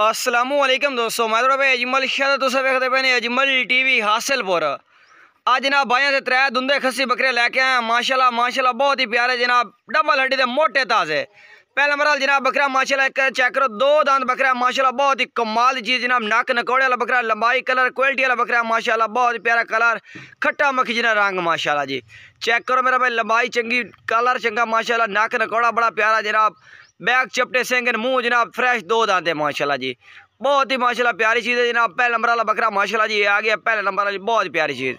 السلام علیکم دوستو اجمل شہر پہ اجمل ٹی وی حاصل پور آج جناب بھائیاں سے دندے کسی بکرے لے کے آئے ماشاءاللہ ماشاءاللہ بہت ہی پیارے جناب ڈبل ہڈی دے موٹے تازے مرحل جناب بکرا ماشاءاللہ چیک کرو دند بکرا ماشاءاللہ بہت ہی کمال چیز جی جناب ناک نکوڑے والا بکرا لمبائی کلر کوالٹی والا بکرا ماشاءاللہ بہت ہی پیارا کلر کھٹا مکھی جناب رنگ ماشاءاللہ جی چیک کرو لمبائی چنگی کلر چنگا ماشاءاللہ ناک نکوڑا بڑا پیارا جناب بیک چپٹے سینگن منہ جناب فریش دو دانتے ماشاءاللہ جی بہت ہی ماشاءاللہ پیاری چیز ہے جناب پہلے نمبر والا بکرا ماشاءاللہ جی جی آ گیا نمبر والا جی بہت پیاری چیز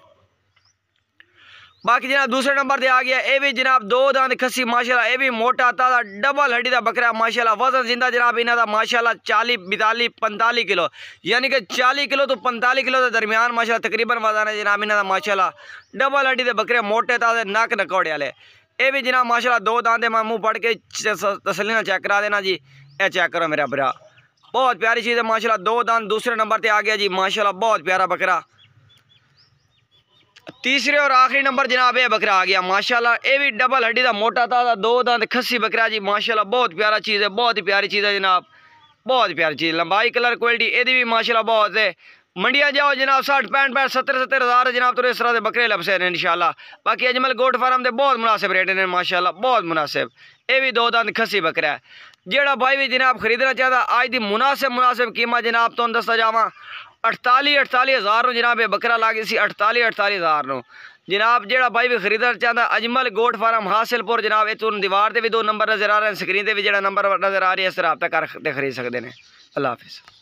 باقی جناب دوسرے نمبر دے آ گیا بھی جناب دو دانت کھسی ماشاءاللہ اے بھی موٹا تازہ ڈبل ہڈی دا بکرا ماشاءاللہ وزن زندہ جناب تھا ماشاءاللہ چالی بیتالی پنتالی کلو یعنی کہ چالی کلو تو پنتالی کلو درمیان ماشاءاللہ تقریباً وزن ہے جناب انہا تھا ماشاءاللہ ڈبل ہڈی بکرے موٹے تھا ناک نکوڑے والے اے بھی ماشاءاللہ دو اللہ میں مو پڑھ کے تسلینا چیک کرا دینا جی چیک کرو میرا برا بہت پیاری چیز ہے ماشاءاللہ دو دان دوسرے نمبر آ گیا جی ماشاءاللہ بہت پیارا بکرا تیسرے اور آخری نمبر جناب یہ بکرا آ گیا اے بھی ڈبل ہڈی دا موٹا تھا دو دان خسی بکرا جی ماشاءاللہ بہت پیارا چیز ہے بہت ہی پیاری چیز ہے جناب بہت پیاری چیز لمبائی کلر کوالٹی یہ بھی ماشاءاللہ بہت ہے منڈیا جاؤ جناب ساٹھ پینٹ پینٹ ستر ستر ہزار جناب تو اس طرح بکرے لنشاء انشاءاللہ باقی اجمل گوٹ فارم دے بہت مناسب ریٹ نے ماشاءاللہ بہت مناسب اے بھی دو دند کھسی بکرا ہے بھائی بھی جناب خریدنا چاہتا آج دی مناسب مناسب قیمت جناب تو اندستہ جاواں اٹھالی اٹھالی ہزار نو جناب یہ بکرا لاگی سی اٹتالی اڑتالی ہزار نو جناب جیڑا بھائی بھی خریدنا چاہتا اجمل گوٹ فارم حاصل پور جناب یہ تون دیوار دے بھی دو نمبر نظر آ رہے ہیں سکرین دے بھی نمبر نظر آ رہی ہے اس طرح آپ کے خرید سکتے ہیں اللہ حافظ